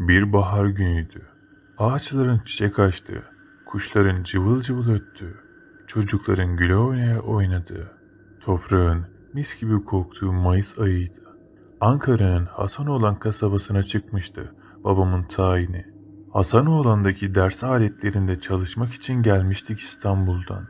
Bir bahar günüydü. Ağaçların çiçek açtığı, kuşların cıvıl cıvıl öttüğü, çocukların güle oynaya oynadığı, toprağın mis gibi koktuğu Mayıs ayıydı. Ankara'nın Hasanoğlan kasabasına çıkmıştı babamın tayini. Hasanoğlan'daki ders aletlerinde çalışmak için gelmiştik İstanbul'dan.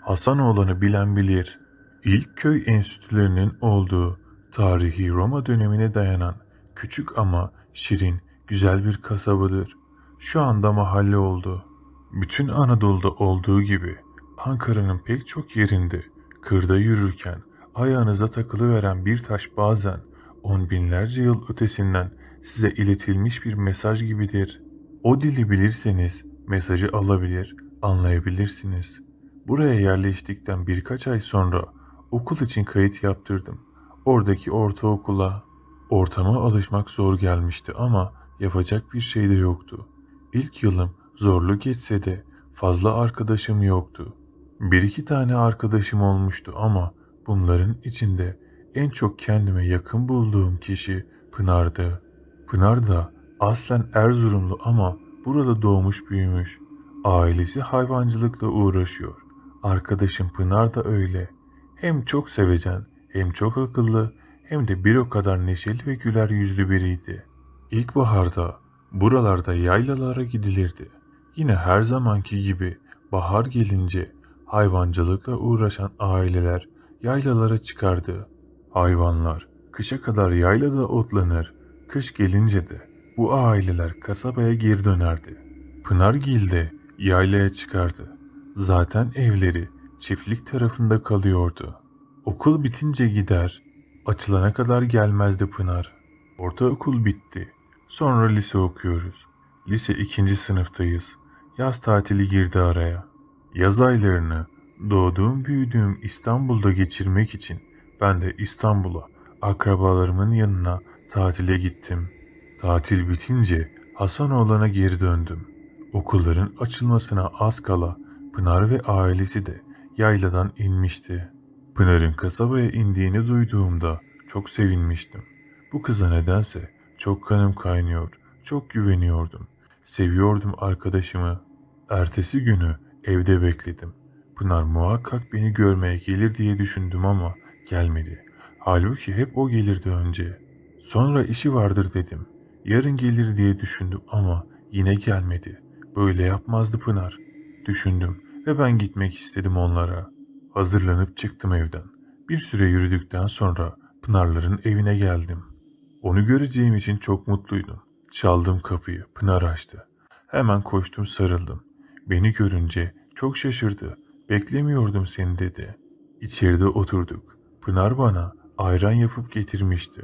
Hasanoğlan'ı bilen bilir. İlk köy enstitülerinin olduğu tarihi Roma dönemine dayanan küçük ama şirin güzel bir kasabadır. Şu anda mahalle oldu. Bütün Anadolu'da olduğu gibi Ankara'nın pek çok yerinde kırda yürürken ayağınıza takılıveren bir taş bazen on binlerce yıl ötesinden size iletilmiş bir mesaj gibidir. O dili bilirseniz mesajı alabilir, anlayabilirsiniz. Buraya yerleştikten birkaç ay sonra okul için kayıt yaptırdım. Oradaki ortaokula. Ortama alışmak zor gelmişti ama Yapacak bir şey de yoktu. İlk yılım zorlu geçse de fazla arkadaşım yoktu. Bir iki tane arkadaşım olmuştu ama bunların içinde en çok kendime yakın bulduğum kişi Pınar'dı. Pınar da aslen Erzurumlu ama burada doğmuş büyümüş. Ailesi hayvancılıkla uğraşıyor. Arkadaşım Pınar da öyle. Hem çok sevecen, hem çok akıllı, hem de bir o kadar neşeli ve güler yüzlü biriydi. İlkbaharda buralarda yaylalara gidilirdi. Yine her zamanki gibi bahar gelince hayvancılıkla uğraşan aileler yaylalara çıkardı. Hayvanlar kışa kadar yaylada otlanır, kış gelince de bu aileler kasabaya geri dönerdi. Pınargil de yaylaya çıkardı. Zaten evleri çiftlik tarafında kalıyordu. Okul bitince gider, açılana kadar gelmezdi Pınar. Ortaokul bitti. Sonra lise okuyoruz. Lise ikinci sınıftayız. Yaz tatili girdi araya. Yaz aylarını doğduğum büyüdüğüm İstanbul'da geçirmek için ben de İstanbul'a akrabalarımın yanına tatile gittim. Tatil bitince Hasanoğlan'a geri döndüm. Okulların açılmasına az kala Pınar ve ailesi de yayladan inmişti. Pınar'ın kasabaya indiğini duyduğumda çok sevinmiştim. Bu kıza nedense çok kanım kaynıyor. Çok güveniyordum. Seviyordum arkadaşımı. Ertesi günü evde bekledim. Pınar muhakkak beni görmeye gelir diye düşündüm ama gelmedi. Halbuki hep o gelirdi önce. Sonra işi vardır dedim. Yarın gelir diye düşündüm ama yine gelmedi. Böyle yapmazdı Pınar. Düşündüm ve ben gitmek istedim onlara. Hazırlanıp çıktım evden. Bir süre yürüdükten sonra Pınarların evine geldim. Onu göreceğim için çok mutluydum. Çaldım kapıyı, Pınar açtı. Hemen koştum sarıldım. Beni görünce çok şaşırdı. Beklemiyordum seni dedi. İçeride oturduk. Pınar bana ayran yapıp getirmişti.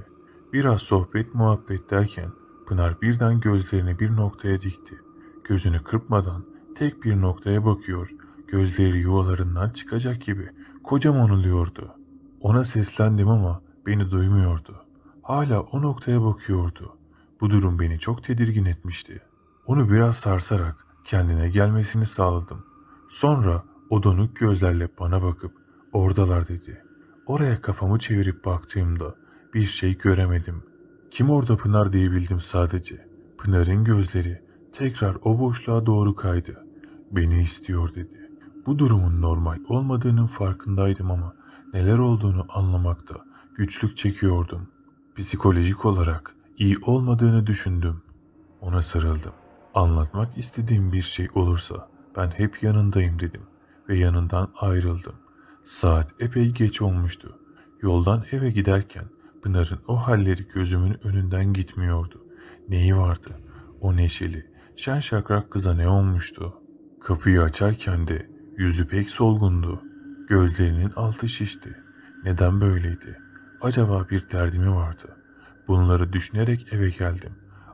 Biraz sohbet muhabbet derken Pınar birden gözlerini bir noktaya dikti. Gözünü kırpmadan tek bir noktaya bakıyor. Gözleri yuvalarından çıkacak gibi kocaman oluyordu. Ona seslendim ama beni duymuyordu hala o noktaya bakıyordu. Bu durum beni çok tedirgin etmişti. Onu biraz sarsarak kendine gelmesini sağladım. Sonra o donuk gözlerle bana bakıp oradalar dedi. Oraya kafamı çevirip baktığımda bir şey göremedim. Kim orada Pınar diyebildim sadece. Pınar'ın gözleri tekrar o boşluğa doğru kaydı. Beni istiyor dedi. Bu durumun normal olmadığının farkındaydım ama neler olduğunu anlamakta güçlük çekiyordum. Psikolojik olarak iyi olmadığını düşündüm. Ona sarıldım. Anlatmak istediğim bir şey olursa ben hep yanındayım dedim ve yanından ayrıldım. Saat epey geç olmuştu. Yoldan eve giderken Pınar'ın o halleri gözümün önünden gitmiyordu. Neyi vardı? O neşeli, şen şakrak kıza ne olmuştu? Kapıyı açarken de yüzü pek solgundu. Gözlerinin altı şişti. Neden böyleydi? Acaba bir derdimi vardı? Bunları düşünerek eve geldim.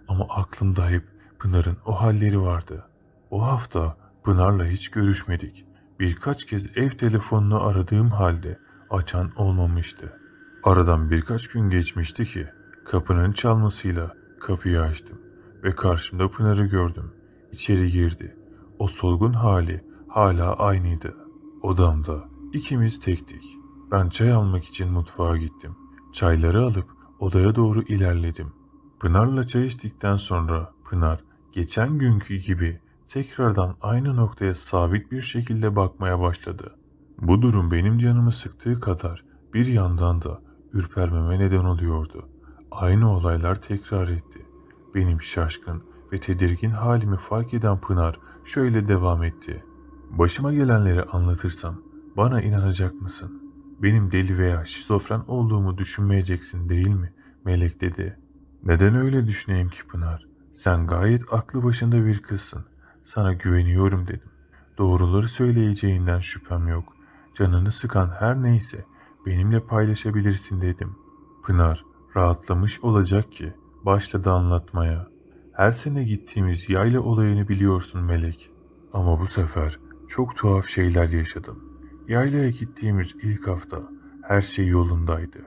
Ama aklımda hep Pınar'ın o halleri vardı. O hafta Pınar'la hiç görüşmedik. Birkaç kez ev telefonunu aradığım halde açan olmamıştı. Aradan birkaç gün geçmişti ki kapının çalmasıyla kapıyı açtım ve karşımda Pınar'ı gördüm. İçeri girdi. O solgun hali hala aynıydı. Odamda ikimiz tektik. Ben çay almak için mutfağa gittim. Çayları alıp odaya doğru ilerledim. Pınar'la çay içtikten sonra Pınar geçen günkü gibi tekrardan aynı noktaya sabit bir şekilde bakmaya başladı. Bu durum benim canımı sıktığı kadar bir yandan da ürpermeme neden oluyordu. Aynı olaylar tekrar etti. Benim şaşkın ve tedirgin halimi fark eden Pınar şöyle devam etti. Başıma gelenleri anlatırsam bana inanacak mısın? benim deli veya şizofren olduğumu düşünmeyeceksin değil mi? Melek dedi. Neden öyle düşüneyim ki Pınar? Sen gayet aklı başında bir kızsın. Sana güveniyorum dedim. Doğruları söyleyeceğinden şüphem yok. Canını sıkan her neyse benimle paylaşabilirsin dedim. Pınar rahatlamış olacak ki başladı anlatmaya. Her sene gittiğimiz yayla olayını biliyorsun Melek. Ama bu sefer çok tuhaf şeyler yaşadım. Yaylaya gittiğimiz ilk hafta her şey yolundaydı.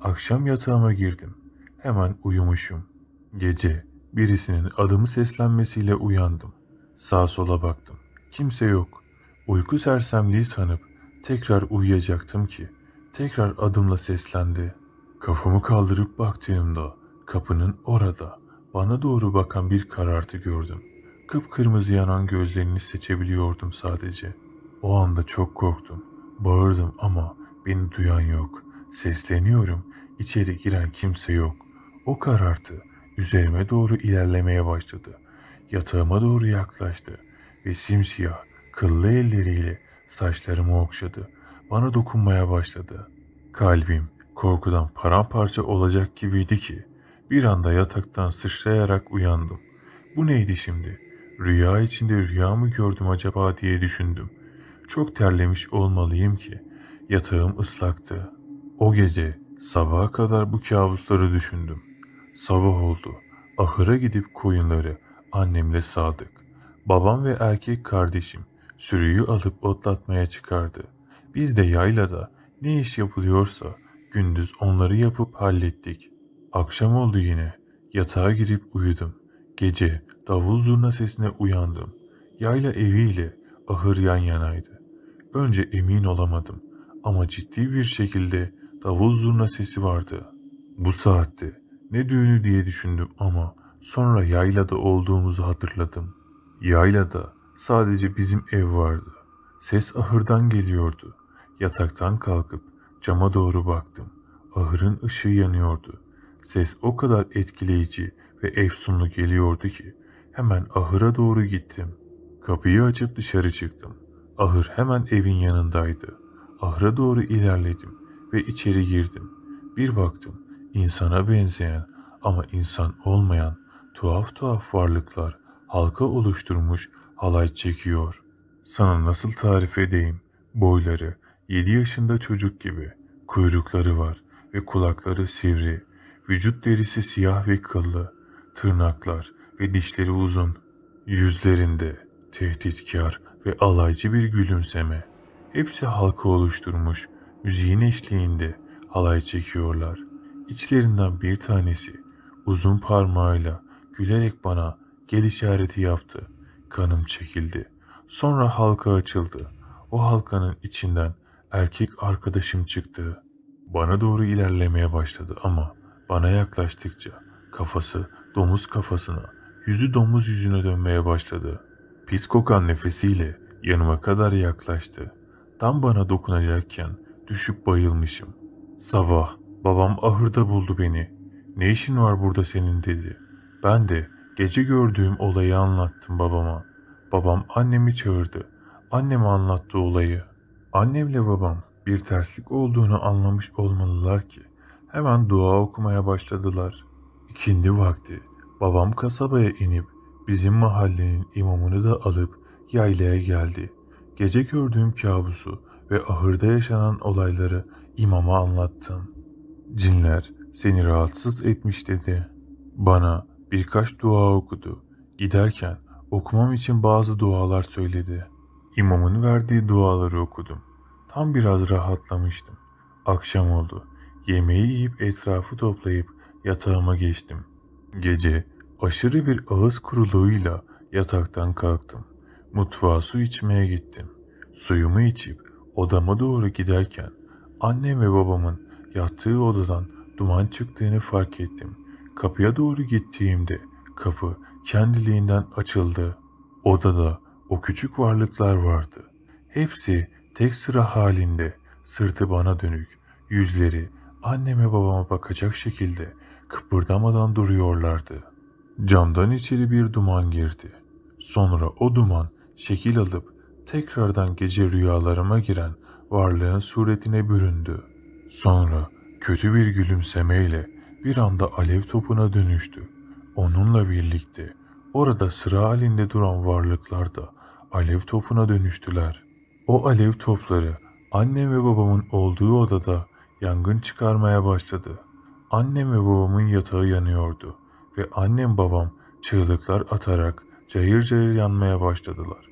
Akşam yatağıma girdim. Hemen uyumuşum. Gece birisinin adımı seslenmesiyle uyandım. Sağa sola baktım. Kimse yok. Uyku sersemliği sanıp tekrar uyuyacaktım ki tekrar adımla seslendi. Kafamı kaldırıp baktığımda kapının orada bana doğru bakan bir karartı gördüm. Kıpkırmızı yanan gözlerini seçebiliyordum sadece. O anda çok korktum. Bağırdım ama beni duyan yok. Sesleniyorum. İçeri giren kimse yok. O karartı üzerime doğru ilerlemeye başladı. Yatağıma doğru yaklaştı ve simsiyah, kıllı elleriyle saçlarımı okşadı. Bana dokunmaya başladı. Kalbim korkudan paramparça olacak gibiydi ki bir anda yataktan sıçrayarak uyandım. Bu neydi şimdi? Rüya içinde rüya mı gördüm acaba diye düşündüm çok terlemiş olmalıyım ki yatağım ıslaktı. O gece sabaha kadar bu kabusları düşündüm. Sabah oldu. Ahıra gidip koyunları annemle sağdık. Babam ve erkek kardeşim sürüyü alıp otlatmaya çıkardı. Biz de yaylada ne iş yapılıyorsa gündüz onları yapıp hallettik. Akşam oldu yine. Yatağa girip uyudum. Gece davul zurna sesine uyandım. Yayla eviyle ahır yan yanaydı. Önce emin olamadım ama ciddi bir şekilde davul zurna sesi vardı. Bu saatte ne düğünü diye düşündüm ama sonra yaylada olduğumuzu hatırladım. Yaylada sadece bizim ev vardı. Ses ahırdan geliyordu. Yataktan kalkıp cama doğru baktım. Ahırın ışığı yanıyordu. Ses o kadar etkileyici ve efsunlu geliyordu ki hemen ahıra doğru gittim. Kapıyı açıp dışarı çıktım. Ahır hemen evin yanındaydı. Ahıra doğru ilerledim ve içeri girdim. Bir baktım insana benzeyen ama insan olmayan tuhaf tuhaf varlıklar halka oluşturmuş halay çekiyor. Sana nasıl tarif edeyim? Boyları 7 yaşında çocuk gibi. Kuyrukları var ve kulakları sivri. Vücut derisi siyah ve kıllı. Tırnaklar ve dişleri uzun. Yüzlerinde tehditkar ve alaycı bir gülümseme. Hepsi halkı oluşturmuş, müziğin eşliğinde halay çekiyorlar. İçlerinden bir tanesi uzun parmağıyla gülerek bana gel işareti yaptı. Kanım çekildi. Sonra halka açıldı. O halkanın içinden erkek arkadaşım çıktı. Bana doğru ilerlemeye başladı ama bana yaklaştıkça kafası domuz kafasına, yüzü domuz yüzüne dönmeye başladı.'' Pis kokan nefesiyle yanıma kadar yaklaştı. Tam bana dokunacakken düşüp bayılmışım. Sabah babam ahırda buldu beni. Ne işin var burada senin dedi. Ben de gece gördüğüm olayı anlattım babama. Babam annemi çağırdı. Annem anlattı olayı. Annemle babam bir terslik olduğunu anlamış olmalılar ki hemen dua okumaya başladılar. İkindi vakti babam kasabaya inip Bizim mahallenin imamını da alıp yaylaya geldi. Gece gördüğüm kabusu ve ahırda yaşanan olayları imama anlattım. Cinler seni rahatsız etmiş dedi. Bana birkaç dua okudu. Giderken okumam için bazı dualar söyledi. İmamın verdiği duaları okudum. Tam biraz rahatlamıştım. Akşam oldu. Yemeği yiyip etrafı toplayıp yatağıma geçtim. Gece Aşırı bir ağız kuruluğuyla yataktan kalktım. Mutfağa su içmeye gittim. Suyumu içip odama doğru giderken annem ve babamın yattığı odadan duman çıktığını fark ettim. Kapıya doğru gittiğimde kapı kendiliğinden açıldı. Odada o küçük varlıklar vardı. Hepsi tek sıra halinde sırtı bana dönük, yüzleri anneme babama bakacak şekilde kıpırdamadan duruyorlardı.'' Camdan içeri bir duman girdi. Sonra o duman şekil alıp tekrardan gece rüyalarıma giren varlığın suretine büründü. Sonra kötü bir gülümsemeyle bir anda alev topuna dönüştü. Onunla birlikte orada sıra halinde duran varlıklar da alev topuna dönüştüler. O alev topları annem ve babamın olduğu odada yangın çıkarmaya başladı. Annem ve babamın yatağı yanıyordu ve annem babam çığlıklar atarak cayır cayır yanmaya başladılar.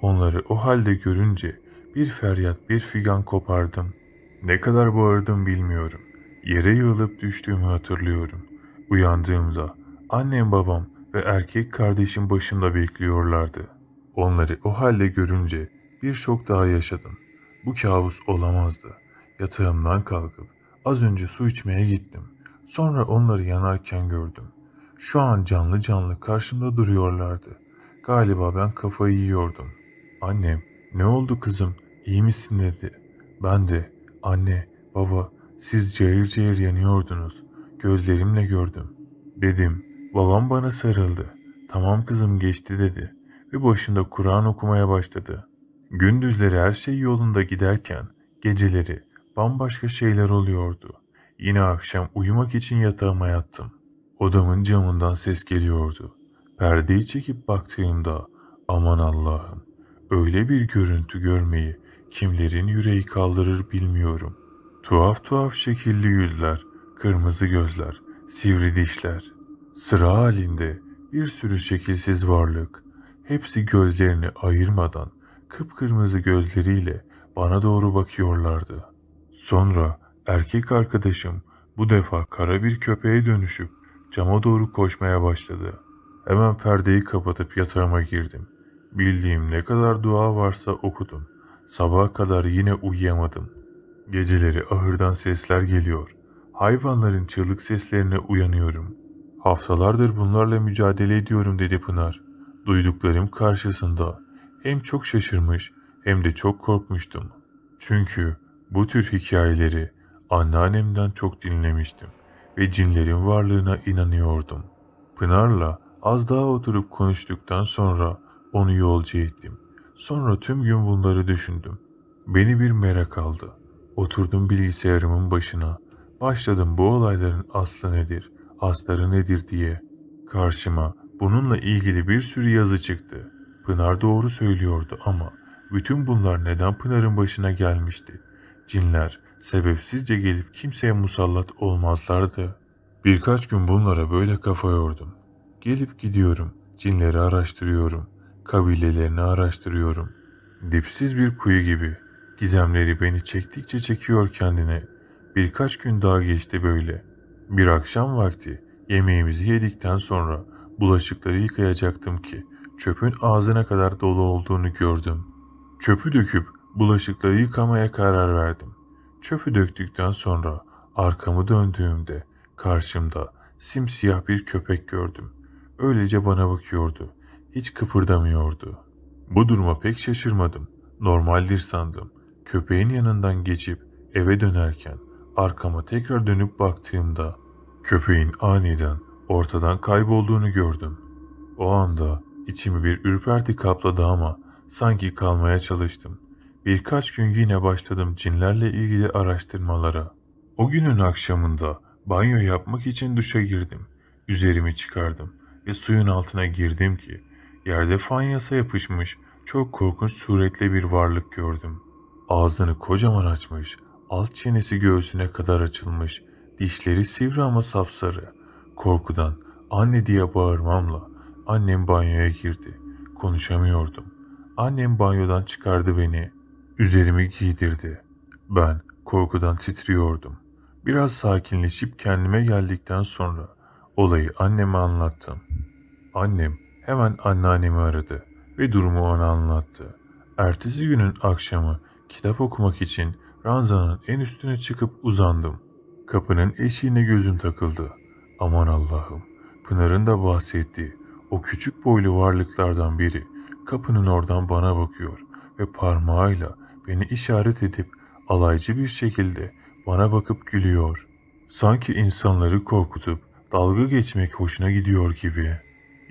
Onları o halde görünce bir feryat bir figan kopardım. Ne kadar bağırdım bilmiyorum. Yere yığılıp düştüğümü hatırlıyorum. Uyandığımda annem babam ve erkek kardeşim başımda bekliyorlardı. Onları o halde görünce bir şok daha yaşadım. Bu kabus olamazdı. Yatağımdan kalkıp az önce su içmeye gittim. Sonra onları yanarken gördüm. Şu an canlı canlı karşımda duruyorlardı. Galiba ben kafayı yiyordum. Annem, ne oldu kızım, iyi misin dedi. Ben de, anne, baba, siz cayır cayır yanıyordunuz. Gözlerimle gördüm. Dedim, babam bana sarıldı. Tamam kızım geçti dedi ve başında Kur'an okumaya başladı. Gündüzleri her şey yolunda giderken geceleri bambaşka şeyler oluyordu. Yine akşam uyumak için yatağıma yattım. Odamın camından ses geliyordu. Perdeyi çekip baktığımda aman Allah'ım öyle bir görüntü görmeyi kimlerin yüreği kaldırır bilmiyorum. Tuhaf tuhaf şekilli yüzler, kırmızı gözler, sivri dişler. Sıra halinde bir sürü şekilsiz varlık. Hepsi gözlerini ayırmadan kıpkırmızı gözleriyle bana doğru bakıyorlardı. Sonra erkek arkadaşım bu defa kara bir köpeğe dönüşüp Cama doğru koşmaya başladı. Hemen perdeyi kapatıp yatağıma girdim. Bildiğim ne kadar dua varsa okudum. Sabaha kadar yine uyuyamadım. Geceleri ahırdan sesler geliyor. Hayvanların çığlık seslerine uyanıyorum. Haftalardır bunlarla mücadele ediyorum dedi Pınar. Duyduklarım karşısında hem çok şaşırmış hem de çok korkmuştum. Çünkü bu tür hikayeleri anneannemden çok dinlemiştim ve cinlerin varlığına inanıyordum. Pınar'la az daha oturup konuştuktan sonra onu yolcu ettim. Sonra tüm gün bunları düşündüm. Beni bir merak aldı. Oturdum bilgisayarımın başına. Başladım bu olayların aslı nedir, asları nedir diye. Karşıma bununla ilgili bir sürü yazı çıktı. Pınar doğru söylüyordu ama bütün bunlar neden Pınar'ın başına gelmişti? cinler sebepsizce gelip kimseye musallat olmazlardı. Birkaç gün bunlara böyle kafa yordum. Gelip gidiyorum, cinleri araştırıyorum, kabilelerini araştırıyorum. Dipsiz bir kuyu gibi gizemleri beni çektikçe çekiyor kendine. Birkaç gün daha geçti böyle. Bir akşam vakti yemeğimizi yedikten sonra bulaşıkları yıkayacaktım ki çöpün ağzına kadar dolu olduğunu gördüm. Çöpü döküp Bulaşıkları yıkamaya karar verdim. Çöpü döktükten sonra arkamı döndüğümde karşımda simsiyah bir köpek gördüm. Öylece bana bakıyordu. Hiç kıpırdamıyordu. Bu duruma pek şaşırmadım. Normaldir sandım. Köpeğin yanından geçip eve dönerken arkama tekrar dönüp baktığımda köpeğin aniden ortadan kaybolduğunu gördüm. O anda içimi bir ürperti kapladı ama sanki kalmaya çalıştım. Birkaç gün yine başladım cinlerle ilgili araştırmalara. O günün akşamında banyo yapmak için duşa girdim. Üzerimi çıkardım ve suyun altına girdim ki yerde fanyasa yapışmış çok korkunç suretli bir varlık gördüm. Ağzını kocaman açmış, alt çenesi göğsüne kadar açılmış, dişleri sivri ama sapsarı. Korkudan anne diye bağırmamla annem banyoya girdi. Konuşamıyordum. Annem banyodan çıkardı beni. Üzerimi giydirdi. Ben korkudan titriyordum. Biraz sakinleşip kendime geldikten sonra olayı anneme anlattım. Annem hemen anneannemi aradı ve durumu ona anlattı. Ertesi günün akşamı kitap okumak için ranzanın en üstüne çıkıp uzandım. Kapının eşiğine gözüm takıldı. Aman Allah'ım, Pınar'ın da bahsettiği o küçük boylu varlıklardan biri kapının oradan bana bakıyor ve parmağıyla beni işaret edip alaycı bir şekilde bana bakıp gülüyor. Sanki insanları korkutup dalga geçmek hoşuna gidiyor gibi.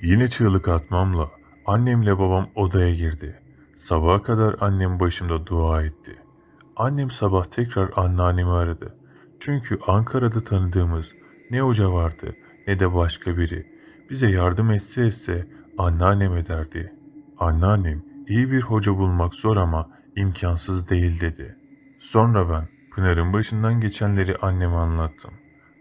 Yine çığlık atmamla annemle babam odaya girdi. Sabaha kadar annem başımda dua etti. Annem sabah tekrar anneannemi aradı. Çünkü Ankara'da tanıdığımız ne hoca vardı ne de başka biri. Bize yardım etse etse anneannem ederdi. Anneannem iyi bir hoca bulmak zor ama İmkansız değil dedi. Sonra ben Pınar'ın başından geçenleri anneme anlattım.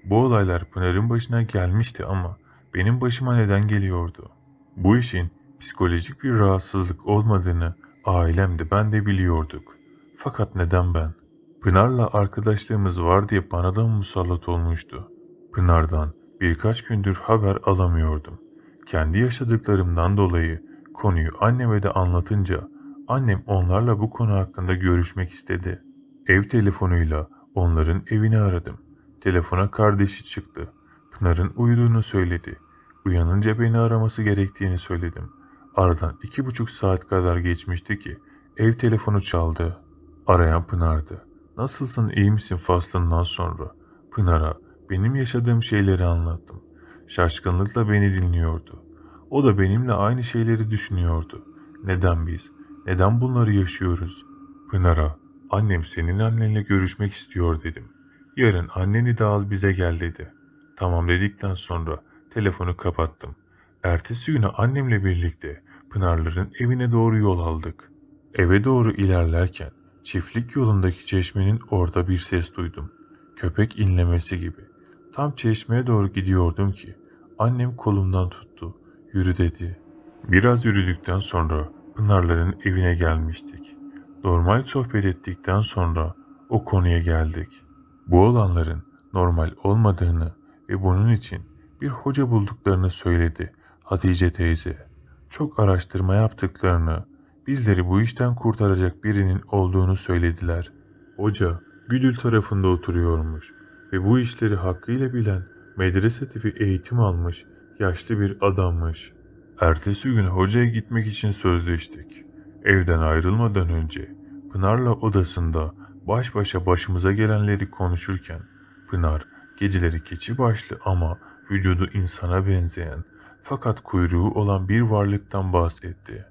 Bu olaylar Pınar'ın başına gelmişti ama benim başıma neden geliyordu? Bu işin psikolojik bir rahatsızlık olmadığını ailem de ben de biliyorduk. Fakat neden ben? Pınar'la arkadaşlığımız var diye bana da musallat olmuştu. Pınar'dan birkaç gündür haber alamıyordum. Kendi yaşadıklarımdan dolayı konuyu anneme de anlatınca Annem onlarla bu konu hakkında görüşmek istedi. Ev telefonuyla onların evini aradım. Telefona kardeşi çıktı. Pınar'ın uyuduğunu söyledi. Uyanınca beni araması gerektiğini söyledim. Aradan iki buçuk saat kadar geçmişti ki ev telefonu çaldı. Arayan Pınar'dı. Nasılsın iyi misin faslından sonra Pınar'a benim yaşadığım şeyleri anlattım. Şaşkınlıkla beni dinliyordu. O da benimle aynı şeyleri düşünüyordu. Neden biz neden bunları yaşıyoruz? Pınar'a, annem senin annenle görüşmek istiyor dedim. Yarın anneni de al bize gel dedi. Tamam dedikten sonra telefonu kapattım. Ertesi güne annemle birlikte Pınarların evine doğru yol aldık. Eve doğru ilerlerken çiftlik yolundaki çeşmenin orada bir ses duydum. Köpek inlemesi gibi. Tam çeşmeye doğru gidiyordum ki annem kolumdan tuttu. Yürü dedi. Biraz yürüdükten sonra Pınarların evine gelmiştik. Normal sohbet ettikten sonra o konuya geldik. Bu olanların normal olmadığını ve bunun için bir hoca bulduklarını söyledi Hatice teyze. Çok araştırma yaptıklarını, bizleri bu işten kurtaracak birinin olduğunu söylediler. Hoca Güdül tarafında oturuyormuş ve bu işleri hakkıyla bilen medrese tipi eğitim almış yaşlı bir adammış.'' Ertesi gün hocaya gitmek için sözleştik. Evden ayrılmadan önce Pınar'la odasında baş başa başımıza gelenleri konuşurken Pınar geceleri keçi başlı ama vücudu insana benzeyen fakat kuyruğu olan bir varlıktan bahsetti.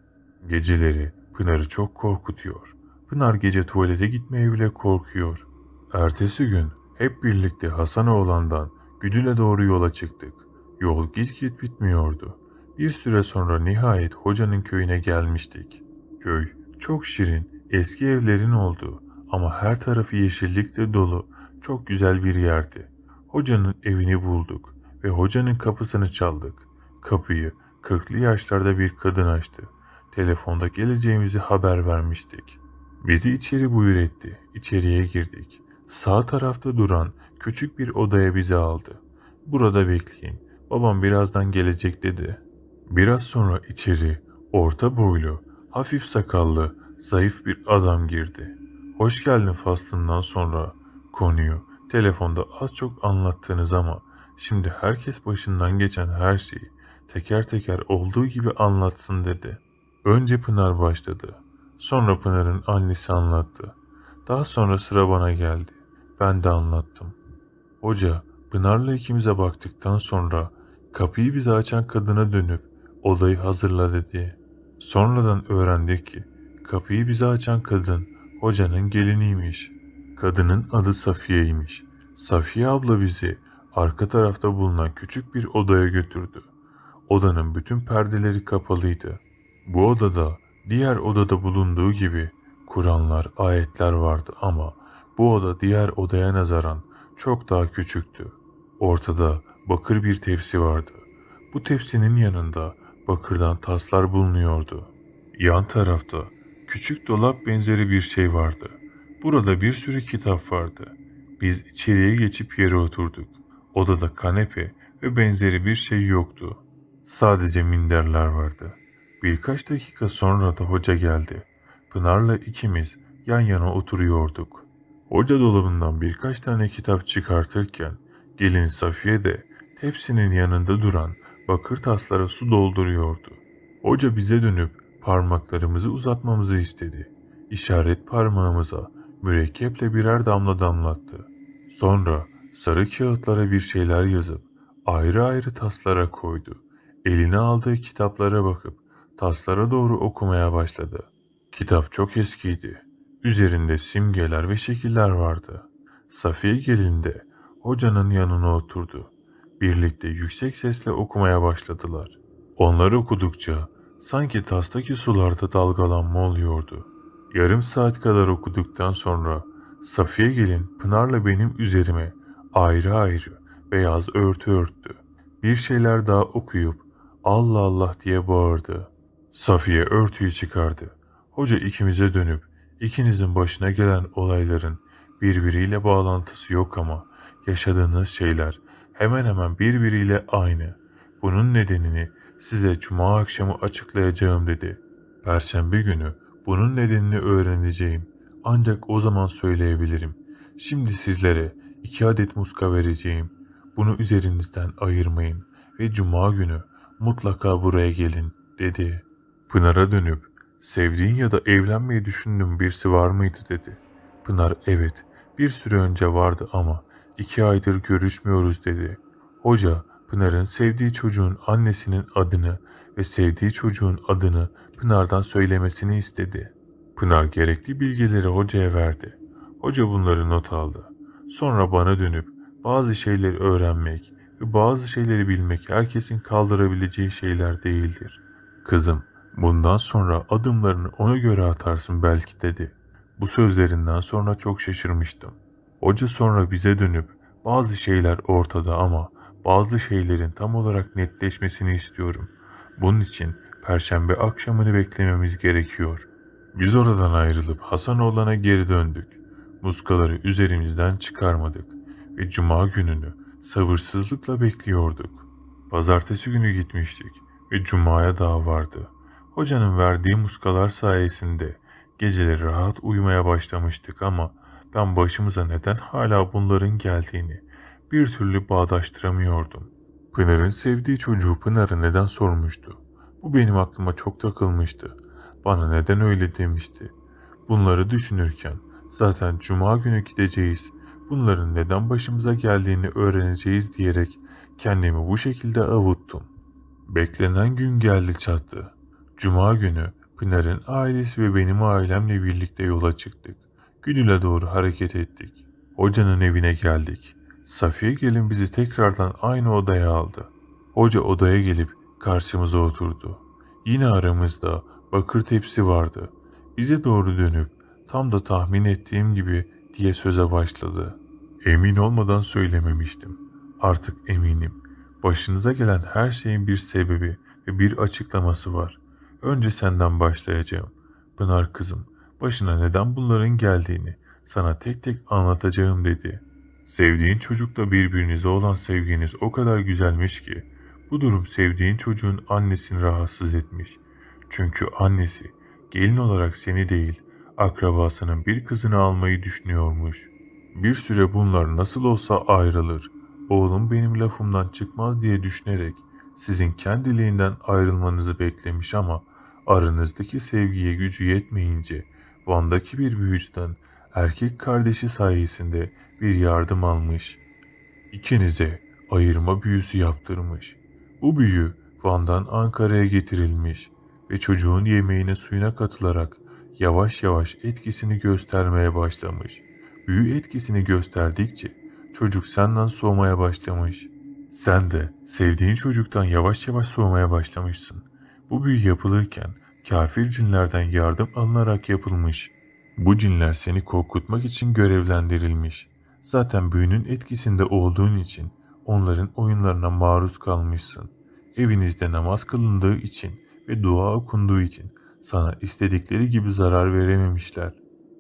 Geceleri Pınar'ı çok korkutuyor. Pınar gece tuvalete gitmeye bile korkuyor. Ertesi gün hep birlikte Hasanoğlan'dan Güdül'e doğru yola çıktık. Yol git git bitmiyordu. Bir süre sonra nihayet hocanın köyüne gelmiştik. Köy çok şirin, eski evlerin olduğu ama her tarafı yeşillikle dolu çok güzel bir yerdi. Hocanın evini bulduk ve hocanın kapısını çaldık. Kapıyı kırklı yaşlarda bir kadın açtı. Telefonda geleceğimizi haber vermiştik. Bizi içeri buyur etti. İçeriye girdik. Sağ tarafta duran küçük bir odaya bizi aldı. Burada bekleyin. Babam birazdan gelecek dedi. Biraz sonra içeri orta boylu, hafif sakallı, zayıf bir adam girdi. Hoş geldin faslından sonra konuyu telefonda az çok anlattınız ama şimdi herkes başından geçen her şeyi teker teker olduğu gibi anlatsın dedi. Önce Pınar başladı. Sonra Pınar'ın annesi anlattı. Daha sonra sıra bana geldi. Ben de anlattım. Hoca Pınar'la ikimize baktıktan sonra kapıyı bize açan kadına dönüp odayı hazırla dedi. Sonradan öğrendik ki kapıyı bize açan kadın hocanın geliniymiş. Kadının adı Safiye'ymiş. Safiye abla bizi arka tarafta bulunan küçük bir odaya götürdü. Odanın bütün perdeleri kapalıydı. Bu odada diğer odada bulunduğu gibi Kur'anlar, ayetler vardı ama bu oda diğer odaya nazaran çok daha küçüktü. Ortada bakır bir tepsi vardı. Bu tepsinin yanında bakırdan taslar bulunuyordu. Yan tarafta küçük dolap benzeri bir şey vardı. Burada bir sürü kitap vardı. Biz içeriye geçip yere oturduk. Odada kanepe ve benzeri bir şey yoktu. Sadece minderler vardı. Birkaç dakika sonra da hoca geldi. Pınar'la ikimiz yan yana oturuyorduk. Hoca dolabından birkaç tane kitap çıkartırken gelin Safiye de tepsinin yanında duran bakır taslara su dolduruyordu. Hoca bize dönüp parmaklarımızı uzatmamızı istedi. İşaret parmağımıza mürekkeple birer damla damlattı. Sonra sarı kağıtlara bir şeyler yazıp ayrı ayrı taslara koydu. Eline aldığı kitaplara bakıp taslara doğru okumaya başladı. Kitap çok eskiydi. Üzerinde simgeler ve şekiller vardı. Safiye gelinde hocanın yanına oturdu birlikte yüksek sesle okumaya başladılar. Onları okudukça sanki tastaki sularda dalgalanma oluyordu. Yarım saat kadar okuduktan sonra Safiye gelin Pınar'la benim üzerime ayrı ayrı beyaz örtü örttü. Bir şeyler daha okuyup Allah Allah diye bağırdı. Safiye örtüyü çıkardı. Hoca ikimize dönüp ikinizin başına gelen olayların birbiriyle bağlantısı yok ama yaşadığınız şeyler hemen hemen birbiriyle aynı. Bunun nedenini size cuma akşamı açıklayacağım dedi. Perşembe günü bunun nedenini öğreneceğim. Ancak o zaman söyleyebilirim. Şimdi sizlere iki adet muska vereceğim. Bunu üzerinizden ayırmayın ve cuma günü mutlaka buraya gelin dedi. Pınar'a dönüp sevdiğin ya da evlenmeyi düşündüğün birisi var mıydı dedi. Pınar evet bir süre önce vardı ama iki aydır görüşmüyoruz dedi. Hoca Pınar'ın sevdiği çocuğun annesinin adını ve sevdiği çocuğun adını Pınar'dan söylemesini istedi. Pınar gerekli bilgileri hocaya verdi. Hoca bunları not aldı. Sonra bana dönüp bazı şeyleri öğrenmek ve bazı şeyleri bilmek herkesin kaldırabileceği şeyler değildir. Kızım, bundan sonra adımlarını ona göre atarsın belki dedi. Bu sözlerinden sonra çok şaşırmıştım. Hoca sonra bize dönüp bazı şeyler ortada ama bazı şeylerin tam olarak netleşmesini istiyorum. Bunun için perşembe akşamını beklememiz gerekiyor. Biz oradan ayrılıp Hasanoğlan'a geri döndük. Muskaları üzerimizden çıkarmadık ve cuma gününü sabırsızlıkla bekliyorduk. Pazartesi günü gitmiştik ve cumaya daha vardı. Hocanın verdiği muskalar sayesinde geceleri rahat uyumaya başlamıştık ama ben başımıza neden hala bunların geldiğini bir türlü bağdaştıramıyordum. Pınar'ın sevdiği çocuğu Pınar'a neden sormuştu. Bu benim aklıma çok takılmıştı. Bana neden öyle demişti. Bunları düşünürken zaten cuma günü gideceğiz. Bunların neden başımıza geldiğini öğreneceğiz diyerek kendimi bu şekilde avuttum. Beklenen gün geldi çattı. Cuma günü Pınar'ın ailesi ve benim ailemle birlikte yola çıktık. Güdüle doğru hareket ettik. Hocanın evine geldik. Safiye gelin bizi tekrardan aynı odaya aldı. Hoca odaya gelip karşımıza oturdu. Yine aramızda bakır tepsi vardı. Bize doğru dönüp tam da tahmin ettiğim gibi diye söze başladı. Emin olmadan söylememiştim. Artık eminim. Başınıza gelen her şeyin bir sebebi ve bir açıklaması var. Önce senden başlayacağım. Pınar kızım, başına neden bunların geldiğini sana tek tek anlatacağım dedi. Sevdiğin çocukla birbirinize olan sevginiz o kadar güzelmiş ki bu durum sevdiğin çocuğun annesini rahatsız etmiş. Çünkü annesi gelin olarak seni değil akrabasının bir kızını almayı düşünüyormuş. Bir süre bunlar nasıl olsa ayrılır. Oğlum benim lafımdan çıkmaz diye düşünerek sizin kendiliğinden ayrılmanızı beklemiş ama aranızdaki sevgiye gücü yetmeyince Van'daki bir büyücüden erkek kardeşi sayesinde bir yardım almış. İkinize ayırma büyüsü yaptırmış. Bu büyü Van'dan Ankara'ya getirilmiş ve çocuğun yemeğine suyuna katılarak yavaş yavaş etkisini göstermeye başlamış. Büyü etkisini gösterdikçe çocuk senden soğumaya başlamış. Sen de sevdiğin çocuktan yavaş yavaş soğumaya başlamışsın. Bu büyü yapılırken kafir cinlerden yardım alınarak yapılmış. Bu cinler seni korkutmak için görevlendirilmiş. Zaten büyünün etkisinde olduğun için onların oyunlarına maruz kalmışsın. Evinizde namaz kılındığı için ve dua okunduğu için sana istedikleri gibi zarar verememişler.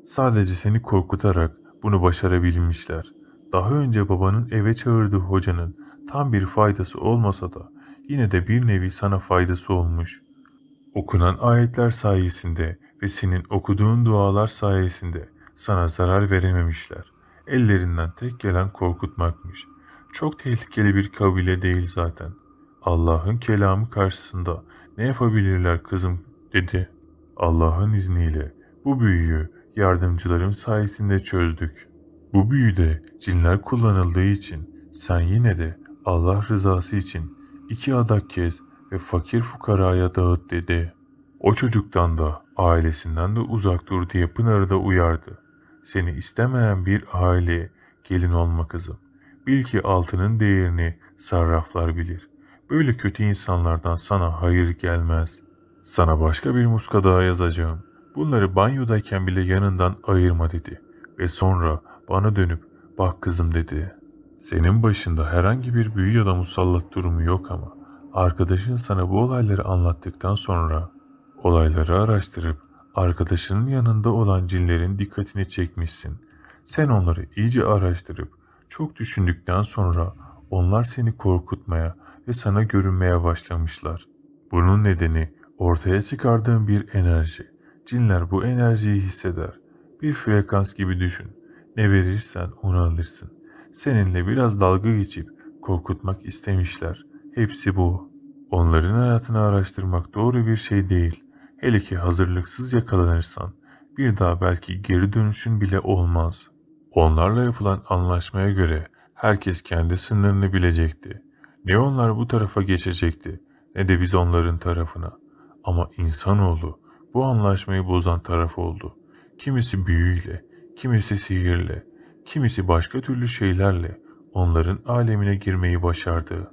Sadece seni korkutarak bunu başarabilmişler. Daha önce babanın eve çağırdığı hocanın tam bir faydası olmasa da yine de bir nevi sana faydası olmuş.'' Okunan ayetler sayesinde ve senin okuduğun dualar sayesinde sana zarar verememişler. Ellerinden tek gelen korkutmakmış. Çok tehlikeli bir kabile değil zaten. Allah'ın kelamı karşısında ne yapabilirler kızım dedi. Allah'ın izniyle bu büyüyü yardımcıların sayesinde çözdük. Bu büyüde cinler kullanıldığı için sen yine de Allah rızası için iki adak kez ve fakir fukaraya dağıt dedi. O çocuktan da ailesinden de uzak dur diye Pınar'ı da uyardı. Seni istemeyen bir aile gelin olma kızım. Bil ki altının değerini sarraflar bilir. Böyle kötü insanlardan sana hayır gelmez. Sana başka bir muska daha yazacağım. Bunları banyodayken bile yanından ayırma dedi. Ve sonra bana dönüp bak kızım dedi. Senin başında herhangi bir büyü ya da musallat durumu yok ama Arkadaşın sana bu olayları anlattıktan sonra olayları araştırıp arkadaşının yanında olan cinlerin dikkatini çekmişsin. Sen onları iyice araştırıp çok düşündükten sonra onlar seni korkutmaya ve sana görünmeye başlamışlar. Bunun nedeni ortaya çıkardığın bir enerji. Cinler bu enerjiyi hisseder. Bir frekans gibi düşün. Ne verirsen onu alırsın. Seninle biraz dalga geçip korkutmak istemişler. Hepsi bu. Onların hayatını araştırmak doğru bir şey değil. Hele ki hazırlıksız yakalanırsan bir daha belki geri dönüşün bile olmaz. Onlarla yapılan anlaşmaya göre herkes kendi sınırını bilecekti. Ne onlar bu tarafa geçecekti ne de biz onların tarafına. Ama insanoğlu bu anlaşmayı bozan taraf oldu. Kimisi büyüyle, kimisi sihirle, kimisi başka türlü şeylerle onların alemine girmeyi başardı.''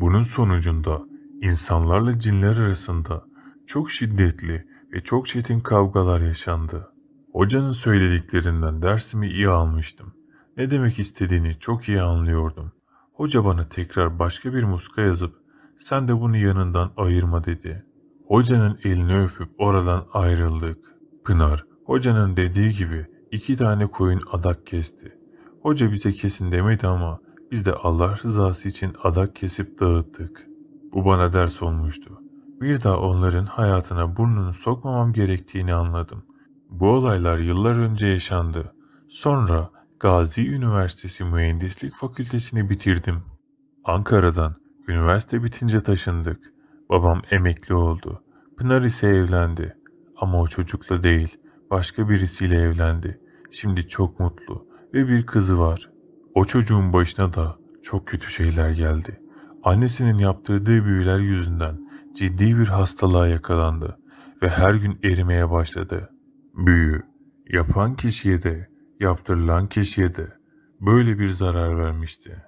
Bunun sonucunda insanlarla cinler arasında çok şiddetli ve çok çetin kavgalar yaşandı. Hocanın söylediklerinden dersimi iyi almıştım. Ne demek istediğini çok iyi anlıyordum. Hoca bana tekrar başka bir muska yazıp sen de bunu yanından ayırma dedi. Hocanın elini öpüp oradan ayrıldık. Pınar, hocanın dediği gibi iki tane koyun adak kesti. Hoca bize kesin demedi ama biz de Allah rızası için adak kesip dağıttık. Bu bana ders olmuştu. Bir daha onların hayatına burnunu sokmamam gerektiğini anladım. Bu olaylar yıllar önce yaşandı. Sonra Gazi Üniversitesi Mühendislik Fakültesini bitirdim. Ankara'dan üniversite bitince taşındık. Babam emekli oldu. Pınar ise evlendi. Ama o çocukla değil, başka birisiyle evlendi. Şimdi çok mutlu ve bir kızı var. O çocuğun başına da çok kötü şeyler geldi. Annesinin yaptırdığı büyüler yüzünden ciddi bir hastalığa yakalandı ve her gün erimeye başladı. Büyü, yapan kişiye de, yaptırılan kişiye de böyle bir zarar vermişti.